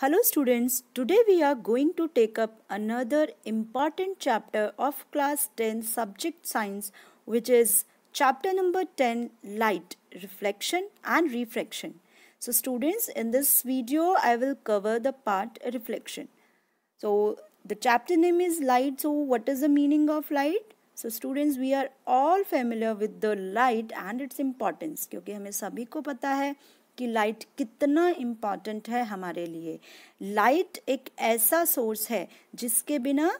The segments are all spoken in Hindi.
Hello students, today we are going to take up another important chapter of class 10 subject science which is chapter number 10 light, reflection and refraction. So students in this video I will cover the part reflection. So the chapter name is light so what is the meaning of light? So students we are all familiar with the light and its importance क्योंकि हमें सभी को पता है कि लाइट कितना इम्पॉर्टेंट है हमारे लिए लाइट एक ऐसा सोर्स है जिसके बिना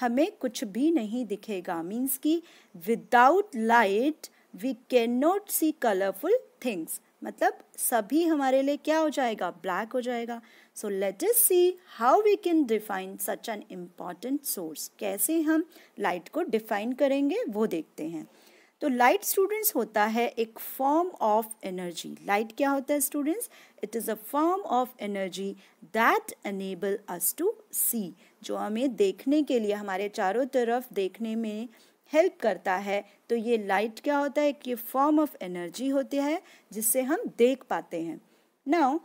हमें कुछ भी नहीं दिखेगा मीन्स कि without light we can not see colourful things मतलब सभी हमारे लिए क्या हो जाएगा ब्लैक हो जाएगा so let us see how we can define such an important source कैसे हम लाइट को डिफाइन करेंगे वो देखते हैं तो लाइट स्टूडेंट्स होता है एक फॉर्म ऑफ एनर्जी लाइट क्या होता है students it is a form of energy that enable us to see जो हमें देखने के लिए हमारे चारों तरफ देखने में हेल्प करता है तो ये लाइट क्या होता है कि फॉर्म ऑफ एनर्जी होती है जिससे हम देख पाते हैं नाउ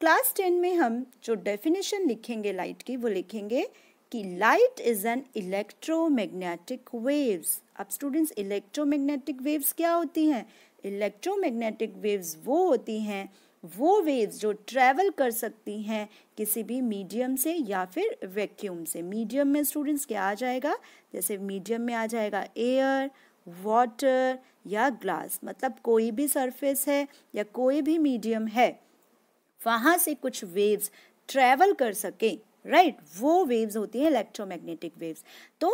क्लास टेन में हम जो डेफिनेशन लिखेंगे लाइट की वो लिखेंगे कि light is an electromagnetic waves अब स्टूडेंट्स इलेक्ट्रोमैग्नेटिक वेव्स क्या होती हैं इलेक्ट्रोमैग्नेटिक वेव्स वो होती हैं वो वेव्स जो ट्रैवल कर सकती हैं किसी भी मीडियम से या फिर वैक्यूम से मीडियम में स्टूडेंट्स क्या आ जाएगा जैसे मीडियम में आ जाएगा एयर वाटर या ग्लास मतलब कोई भी सरफेस है या कोई भी मीडियम है वहाँ से कुछ वेव्स ट्रैवल कर सकें राइट वो वेव्स होती हैं इलेक्ट्रोमैग्नेटिक वेव्स तो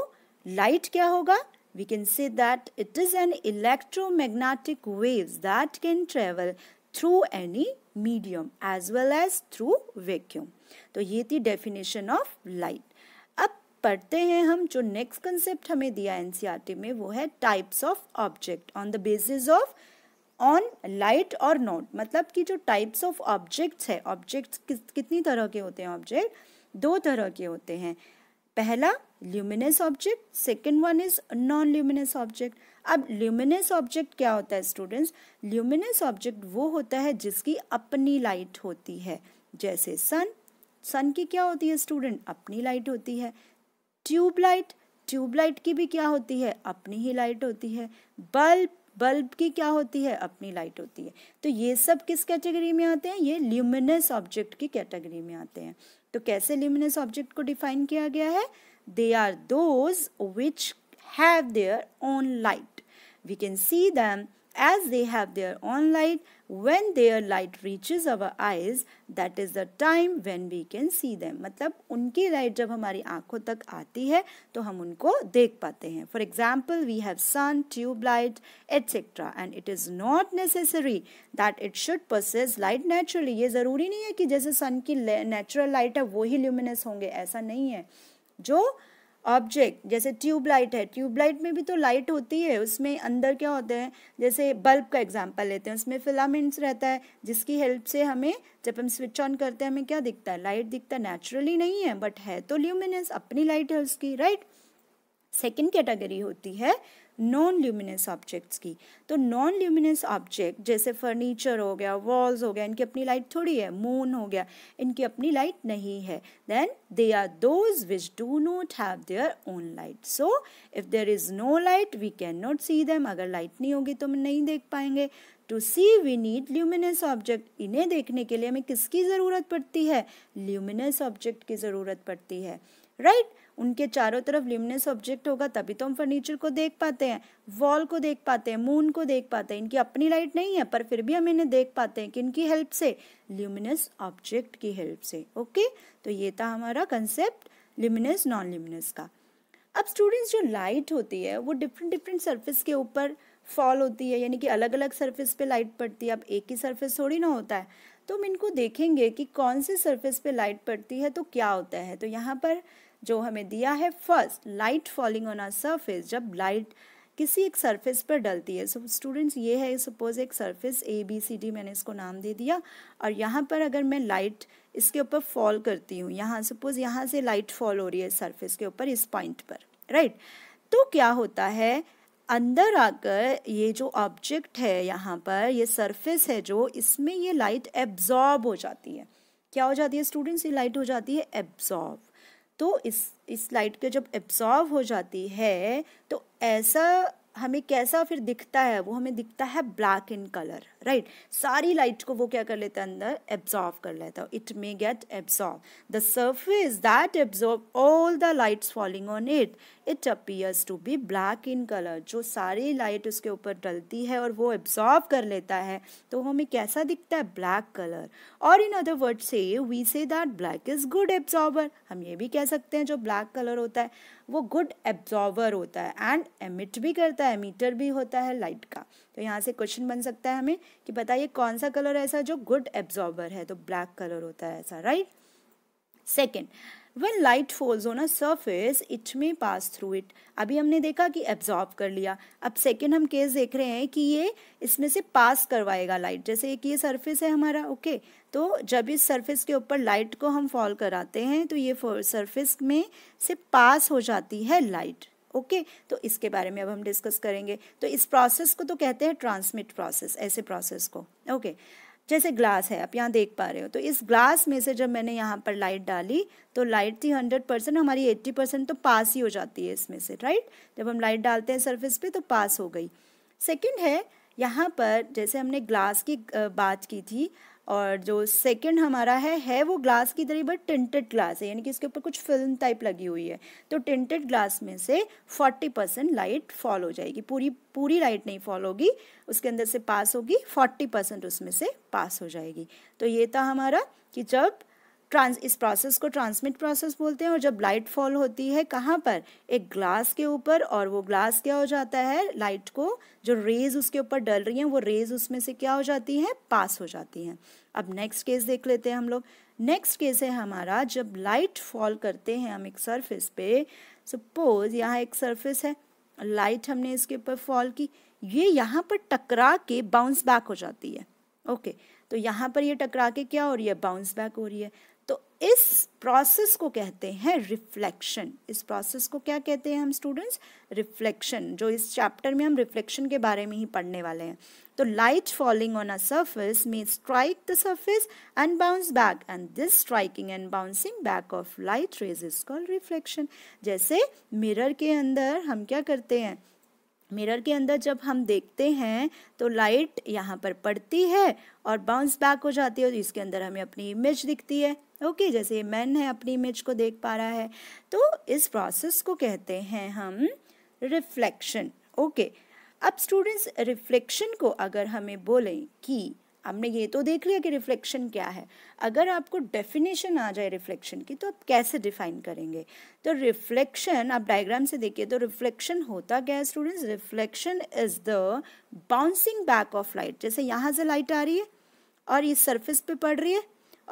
लाइट क्या होगा we can say that it is an electromagnetic waves that can travel through any medium as well as through vacuum तो ये थी डेफिनेशन ऑफ लाइट अब पढ़ते हैं हम जो नेक्स्ट कंसेप्ट हमें दिया एनसीईआरटी e में वो है types of object on the basis of on light or not मतलब कि जो टाइप्स ऑफ ऑब्जेक्ट्स है ऑब्जेक्ट्स कितनी तरह के होते हैं ऑब्जेक्ट दो तरह के होते हैं पहला luminous object second one is non luminous object अब ल्यूमिनस ऑब्जेक्ट क्या होता है स्टूडेंट्स ल्यूमिनस ऑब्जेक्ट वो होता है जिसकी अपनी लाइट होती है जैसे सन सन की क्या होती है स्टूडेंट अपनी लाइट होती है ट्यूबलाइट ट्यूबलाइट की भी क्या होती है अपनी ही लाइट होती है बल्ब बल्ब की क्या होती है अपनी लाइट होती है तो ये सब किस कैटेगरी में आते हैं ये ल्यूमिनस ऑब्जेक्ट की कैटेगरी में आते हैं तो कैसे ल्यूमिनस ऑब्जेक्ट को डिफाइन किया गया है they are those which have their own light we can see them as they have their own light, when their light reaches our eyes, that is the time when we can see them. मतलब उनकी लाइट जब हमारी आंखों तक आती है तो हम उनको देख पाते हैं for example we have sun tube light etcetera and it is not necessary that it should possess light naturally ये ज़रूरी नहीं है कि जैसे सन की नेचुरल लाइट है वो ही ल्यूमिनस होंगे ऐसा नहीं है जो ऑब्जेक्ट जैसे ट्यूबलाइट है ट्यूबलाइट में भी तो लाइट होती है उसमें अंदर क्या होता है जैसे बल्ब का एग्जाम्पल लेते हैं उसमें फिलामेंट्स रहता है जिसकी हेल्प से हमें जब हम स्विच ऑन करते हैं हमें क्या दिखता है लाइट दिखता है नेचुरली नहीं है बट है तो ल्यूमिनस अपनी लाइट है उसकी राइट right? सेकेंड कैटेगरी होती है नॉन ल्यूमिनस ऑब्जेक्ट्स की तो नॉन ल्यूमिनस ऑब्जेक्ट जैसे फर्नीचर हो गया वॉल्स हो गया इनकी अपनी लाइट थोड़ी है मून हो गया इनकी अपनी लाइट नहीं है then they are those which do not have their own light so if there is no light we can not see them अगर लाइट नहीं होगी तो हम नहीं देख पाएंगे to see we need luminous object इन्हें देखने के लिए हमें किसकी ज़रूरत पड़ती है ल्यूमिनस ऑब्जेक्ट की ज़रूरत पड़ती है राइट right? उनके चारों तरफ ल्यूमिनस ऑब्जेक्ट होगा तभी तो हम फर्नीचर को देख पाते हैं वॉल को देख पाते हैं मून को देख पाते हैं इनकी अपनी लाइट नहीं है पर फिर भी हम इन्हें देख पाते हैं किनकी हेल्प से ल्यूमिनस ऑब्जेक्ट की हेल्प से ओके तो ये था हमारा कंसेप्ट ल्यूमिनस नॉन ल्यूमिनस का अब स्टूडेंट्स जो लाइट होती है वो डिफरेंट डिफरेंट सर्फिस के ऊपर फॉल होती है यानी कि अलग अलग सरफेस पे लाइट पड़ती है अब एक ही सरफेस थोड़ी ना होता है तो हम इनको देखेंगे कि कौन सी सरफेस पे लाइट पड़ती है तो क्या होता है तो यहाँ पर जो हमें दिया है first light falling on our surface जब लाइट किसी एक सरफेस पर डलती है सो so, स्टूडेंट्स ये है सपोज एक surface A B C D मैंने इसको नाम दे दिया और यहाँ पर अगर मैं लाइट इसके ऊपर फॉल करती हूँ यहाँ सपोज यहाँ से लाइट फॉल हो रही है सरफेस के ऊपर इस पॉइंट पर राइट right? तो क्या होता है अंदर आकर ये जो ऑब्जेक्ट है यहाँ पर ये सरफेस है जो इसमें ये लाइट एब्जॉर्ब हो जाती है क्या हो जाती है स्टूडेंट्स ये लाइट हो जाती है एब्जॉर्ब तो इस इस लाइट के जब एब्जॉर्ब हो जाती है तो ऐसा हमें कैसा फिर दिखता है वो हमें दिखता है ब्लैक इन कलर राइट सारी लाइट को वो क्या कर लेता है अंदर एब्जॉर्व कर लेता है it may get absorb the surface that absorb all the lights falling on it it appears to be black in colour जो सारी लाइट उसके ऊपर डलती है और वो एब्जॉर्व कर लेता है तो हमें कैसा दिखता है ब्लैक कलर और इन अदर वर्ड से we say that black is good absorber हम ये भी कह सकते हैं जो ब्लैक कलर होता है वो गुड एब्जॉर्वर होता है एंड एमिट भी करता है एमिटर भी होता है लाइट का तो यहाँ से क्वेश्चन बन सकता है हमें कि बताइए कौन सा कलर ऐसा जो गुड एब्जॉर्बर है तो ब्लैक कलर होता है ऐसा right second when light falls on a surface it may pass through it अभी हमने देखा कि एब्जॉर्ब कर लिया अब सेकेंड हम केस देख रहे हैं कि ये इसमें से पास करवाएगा लाइट जैसे एक ये सर्फेस है हमारा ओके okay. तो जब इस सर्फेस के ऊपर लाइट को हम फॉल कराते हैं तो ये सर्फेस में से पास हो जाती है लाइट ओके तो इसके बारे में अब हम डिस्कस करेंगे तो इस प्रोसेस को तो कहते हैं ट्रांसमिट प्रोसेस ऐसे प्रोसेस को ओके जैसे ग्लास है आप यहाँ देख पा रहे हो तो इस ग्लास में से जब मैंने यहाँ पर लाइट डाली तो लाइट थी हंड्रेड परसेंट हमारी एट्टी परसेंट तो पास ही हो जाती है इसमें से राइट जब हम लाइट डालते हैं सरफेस पे तो पास हो गई सेकंड है यहाँ पर जैसे हमने ग्लास की बात की थी और जो सेकंड हमारा है है वो ग्लास की तरह बट टिंटेड ग्लास है यानी कि इसके ऊपर कुछ फिल्म टाइप लगी हुई है तो टिंटेड ग्लास में से फोर्टी परसेंट लाइट फॉल हो जाएगी पूरी पूरी लाइट नहीं फॉल होगी उसके अंदर से पास होगी फोर्टी परसेंट उसमें से पास हो जाएगी तो ये था हमारा कि जब ट्रांस इस प्रोसेस को ट्रांसमिट प्रोसेस बोलते हैं और जब लाइट फॉल होती है कहाँ पर एक ग्लास के ऊपर और वो ग्लास क्या हो जाता है लाइट को जो रेज उसके ऊपर डल रही हैं वो रेज उसमें से क्या हो जाती हैं पास हो जाती हैं अब नेक्स्ट केस देख लेते हैं हम लोग नेक्स्ट केस है हमारा जब लाइट फॉल करते हैं हम एक सरफेस पे सपोज यहाँ एक सरफेस है लाइट हमने इसके ऊपर फॉल की ये यहाँ पर टकरा के बाउंस बैक हो जाती है ओके okay, तो यहाँ पर ये टकरा के क्या हो रही है बाउंस बैक हो रही है तो इस प्रोसेस को कहते हैं रिफ्लेक्शन इस प्रोसेस को क्या कहते हैं हम स्टूडेंट्स रिफ्लेक्शन जो इस चैप्टर में हम रिफ्लेक्शन के बारे में ही पढ़ने वाले हैं तो light falling on a surface may strike the surface and bounce back and this striking and bouncing back of light rays is called reflection जैसे मिरर के अंदर हम क्या करते हैं मिरर के अंदर जब हम देखते हैं तो लाइट यहाँ पर पड़ती है और बाउंस बैक हो जाती है और इसके अंदर हमें अपनी इमेज दिखती है ओके okay, जैसे ये मैन है अपनी इमेज को देख पा रहा है तो इस प्रोसेस को कहते हैं हम रिफ्लेक्शन ओके okay, अब स्टूडेंट्स रिफ्लेक्शन को अगर हमें बोलें कि आपने ये तो देख लिया कि रिफ्लेक्शन क्या है अगर आपको डेफिनेशन आ जाए रिफ्लेक्शन की तो आप कैसे डिफाइन करेंगे तो रिफ्लेक्शन आप डायग्राम से देखिए तो रिफ्लेक्शन होता क्या है students reflection is the bouncing back of light जैसे यहाँ से लाइट आ रही है और ये सरफेस पे पड़ रही है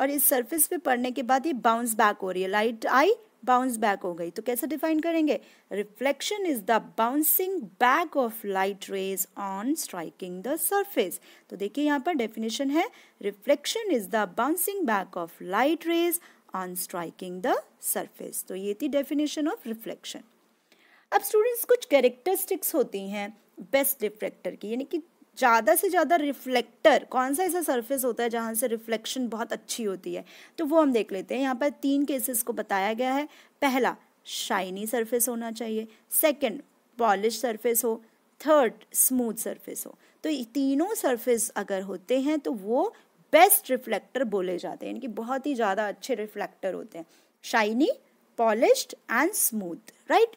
और इस सरफेस पे पड़ने के बाद ये बाउंस बैक हो रही है लाइट आई बाउंस बैक हो गई तो कैसे डिफाइन करेंगे reflection is the bouncing back of light rays on striking the surface तो देखिए यहाँ पर डेफिनेशन है reflection is the bouncing back of light rays on striking the surface तो ये थी डेफिनेशन ऑफ रिफ्लेक्शन अब स्टूडेंट्स कुछ कैरेक्टरिस्टिक्स होती हैं बेस्ट रिफ्लेक्टर की यानी कि ज़्यादा से ज़्यादा रिफ्लेक्टर कौन सा ऐसा सरफेस होता है जहाँ से रिफ्लेक्शन बहुत अच्छी होती है तो वो हम देख लेते हैं यहाँ पर तीन केसेस को बताया गया है पहला शाइनी सरफेस होना चाहिए सेकंड पॉलिश सरफेस हो थर्ड स्मूथ सरफेस हो तो तीनों सरफेस अगर होते हैं तो वो बेस्ट रिफ्लेक्टर बोले जाते हैं इनकी बहुत ही ज़्यादा अच्छे रिफ्लेक्टर होते हैं shiny polished and smooth right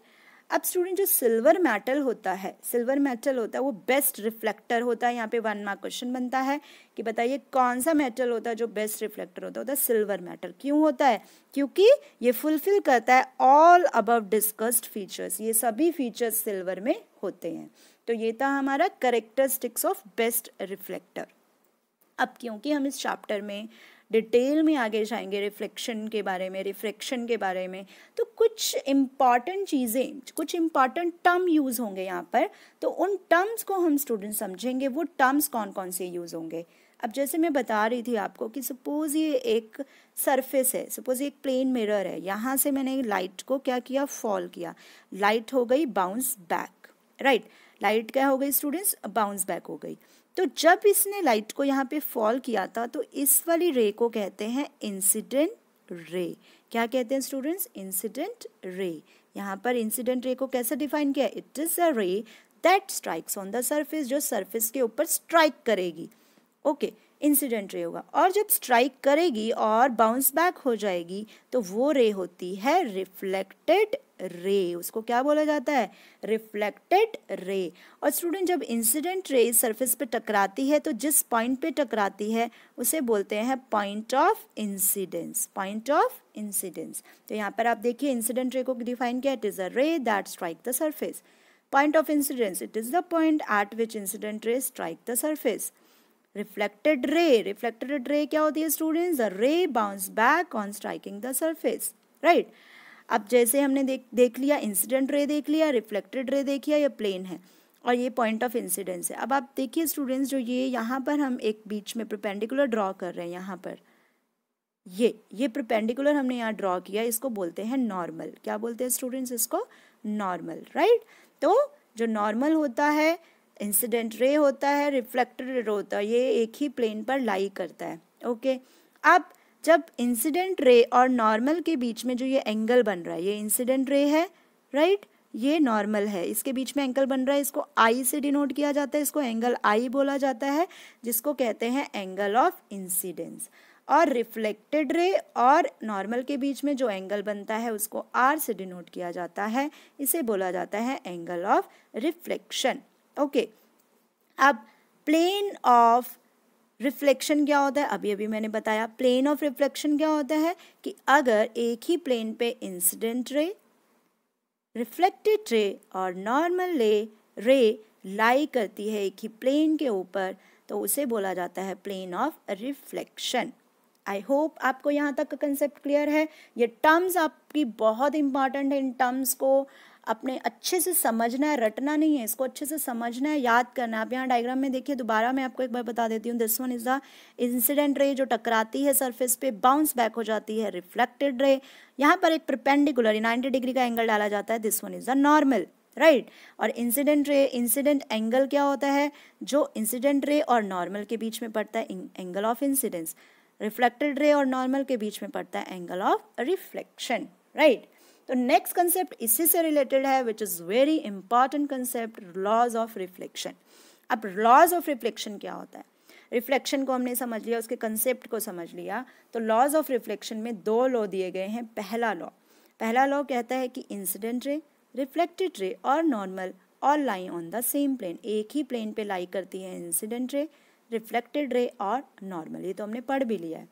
अब स्टूडेंट जो सिल्वर मेटल होता है सिल्वर मेटल होता है वो बेस्ट रिफ्लेक्टर होता है यहाँ पे वन मार्क क्वेश्चन बनता है कि बताइए कौन सा मेटल होता है जो बेस्ट रिफ्लेक्टर होता है होता है सिल्वर मेटल क्यों होता है क्योंकि ये फुलफिल करता है ऑल अबव डिस्कस्ड फीचर्स ये सभी फीचर्स सिल्वर में होते हैं तो ये था हमारा करेक्टरिस्टिक्स ऑफ बेस्ट रिफ्लेक्टर अब क्योंकि हम इस चैप्टर में डिटेल में आगे जाएंगे रिफ्लेक्शन के बारे में रिफ्लेक्शन के बारे में तो कुछ इम्पॉर्टेंट चीज़ें कुछ इम्पॉर्टेंट टर्म यूज़ होंगे यहाँ पर तो उन टर्म्स को हम स्टूडेंट समझेंगे वो टर्म्स कौन कौन से यूज़ होंगे अब जैसे मैं बता रही थी आपको कि सपोज़ ये एक सरफेस है सपोज़ ये एक प्लेन मिरर है यहाँ से मैंने लाइट को क्या किया फॉल किया लाइट हो गई bounce back right right. Light क्या हो गई स्टूडेंट्स बाउंस बैक हो गई तो जब इसने लाइट को यहाँ पे फॉल किया था तो इस वाली रे को कहते हैं इंसिडेंट रे क्या कहते हैं स्टूडेंट्स इंसिडेंट रे यहाँ पर इंसिडेंट रे को कैसे डिफाइन किया it is a ray that strikes on the surface जो सर्फेस के ऊपर स्ट्राइक करेगी ओके इंसिडेंट रे होगा और जब स्ट्राइक करेगी और बाउंस बैक हो जाएगी तो वो रे होती है रिफ्लेक्टेड रे उसको क्या बोला जाता है रिफ्लेक्टेड रे और स्टूडेंट जब इंसिडेंट रे सरफेस पे टकराती है तो जिस पॉइंट पे टकराती है उसे बोलते हैं point of incidence point of incidence तो यहाँ पर आप देखिए इंसिडेंट रे को डिफाइन किया it is a ray that strike the surface point of incidence it is the point at which incident ray strike the surface reflected ray reflected ray क्या होती है students ray bounce back on striking the surface right अब जैसे हमने देख देख लिया इंसिडेंट रे देख लिया रिफ्लेक्टेड रे देख लिया या प्लेन है और ये पॉइंट ऑफ इंसिडेंस है अब आप देखिए स्टूडेंट्स जो ये यहाँ पर हम एक बीच में प्रपेंडिकुलर ड्रॉ कर रहे हैं यहाँ पर ये ये प्रपेंडिकुलर हमने यहाँ ड्रॉ किया इसको बोलते हैं नॉर्मल क्या बोलते हैं स्टूडेंट्स इसको नॉर्मल राइट तो जो नॉर्मल होता है इंसिडेंट रे होता है रिफ्लेक्टेड रे होता है ये एक ही प्लेन पर लाई करता है ओके अब जब इंसिडेंट रे और नॉर्मल के बीच में जो ये एंगल बन रहा है ये इंसिडेंट रे है राइट ये नॉर्मल है इसके बीच में एंगल बन रहा है इसको आई से डिनोट किया जाता है इसको एंगल आई बोला जाता है जिसको कहते हैं एंगल ऑफ इंसिडेंस और रिफ्लेक्टेड रे और नॉर्मल के बीच में जो एंगल बनता है उसको आर से डिनोट किया जाता है इसे बोला जाता है एंगल ऑफ रिफ्लेक्शन ओके अब प्लेन ऑफ रिफ्लेक्शन क्या होता है अभी अभी मैंने बताया प्लेन ऑफ रिफ्लेक्शन क्या होता है कि अगर एक ही प्लेन पे इंसिडेंट रे रिफ्लेक्टेड रे और नॉर्मल रे रे लाई करती है एक ही प्लेन के ऊपर तो उसे बोला जाता है plane of reflection I hope आपको यहाँ तक का कंसेप्ट क्लियर है ये टर्म्स आपकी बहुत इंपॉर्टेंट है इन टर्म्स को अपने अच्छे से समझना है रटना नहीं है इसको अच्छे से समझना है याद करना है आप यहाँ डायग्राम में देखिए दोबारा मैं आपको एक बार बता देती हूँ this one is the incident ray जो टकराती है सरफेस पे बाउंस बैक हो जाती है रिफ्लेक्टेड रे यहाँ पर एक प्रिपेंडिकुलर नाइन्टी डिग्री का एंगल डाला जाता है this one is the normal right right. और इंसिडेंट रे इंसिडेंट एंगल क्या होता है जो इंसिडेंट रे और नॉर्मल के बीच में पड़ता है angle of incidence reflected ray और नॉर्मल के बीच में पड़ता है एंगल ऑफ रिफ्लेक्शन राइट तो नेक्स्ट कंसेप्ट इसी से रिलेटेड है which is very important concept laws of reflection अब लॉज ऑफ रिफ्लेक्शन क्या होता है रिफ्लेक्शन को हमने समझ लिया उसके कंसेप्ट को समझ लिया तो लॉज ऑफ रिफ्लेक्शन में दो लॉ दिए गए हैं पहला लॉ पहला लॉ कहता है कि इंसिडेंट रे रिफ्लेक्टेड रे और नॉर्मल और lie on the same plane एक ही प्लेन पे लाई करती है इंसिडेंट रे रिफ्लेक्टेड रे और नॉर्मल ये तो हमने पढ़ भी लिया है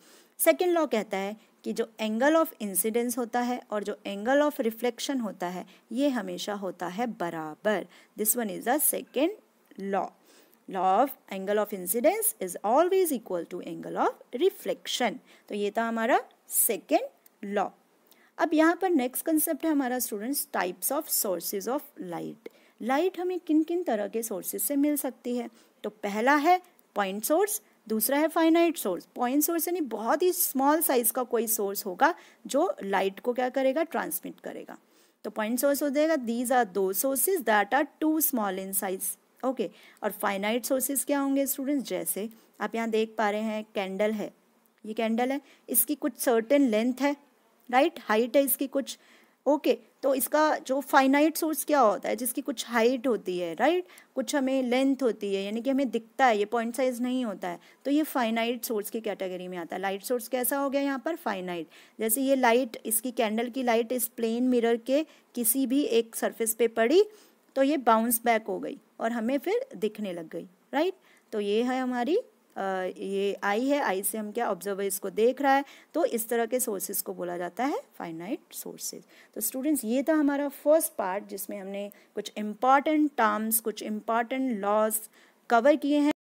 सेकेंड लॉ कहता है कि जो एंगल ऑफ इंसिडेंस होता है और जो एंगल ऑफ रिफ्लेक्शन होता है ये हमेशा होता है बराबर this one is the second law law of angle of incidence is always equal to angle of reflection तो ये था हमारा सेकेंड लॉ अब यहाँ पर नेक्स्ट कंसेप्ट है हमारा students types of sources of light light हमें किन किन तरह के सोर्सेज से मिल सकती है तो पहला है पॉइंट सोर्स दूसरा है फाइनाइट सोर्स पॉइंट सोर्स यानी बहुत ही स्मॉल साइज का कोई सोर्स होगा जो लाइट को क्या करेगा ट्रांसमिट करेगा तो पॉइंट सोर्स हो जाएगा दीज आर दो sources that are too small in size okay और फाइनाइट सोर्सेज क्या होंगे स्टूडेंट्स जैसे आप यहाँ देख पा रहे हैं कैंडल है ये कैंडल है इसकी कुछ सर्टेन लेंथ है राइट right? हाइट है इसकी कुछ ओके okay. तो इसका जो फाइनाइट सोर्स क्या होता है जिसकी कुछ हाइट होती है राइट कुछ हमें लेंथ होती है यानी कि हमें दिखता है ये पॉइंट साइज नहीं होता है तो ये फाइनाइट सोर्स की कैटेगरी में आता है लाइट सोर्स कैसा हो गया यहाँ पर फाइनाइट जैसे ये लाइट इसकी कैंडल की लाइट इस प्लेन मिरर के किसी भी एक सरफेस पे पड़ी तो ये बाउंस बैक हो गई और हमें फिर दिखने लग गई राइट तो ये है हमारी ये आई है आई से हम क्या ऑब्जर्वर इसको देख रहा है तो इस तरह के सोर्सेज को बोला जाता है फाइनाइट सोर्सेज तो स्टूडेंट्स ये था हमारा फर्स्ट पार्ट जिसमें हमने कुछ इम्पॉर्टेंट टर्म्स कुछ इम्पॉर्टेंट लॉज कवर किए हैं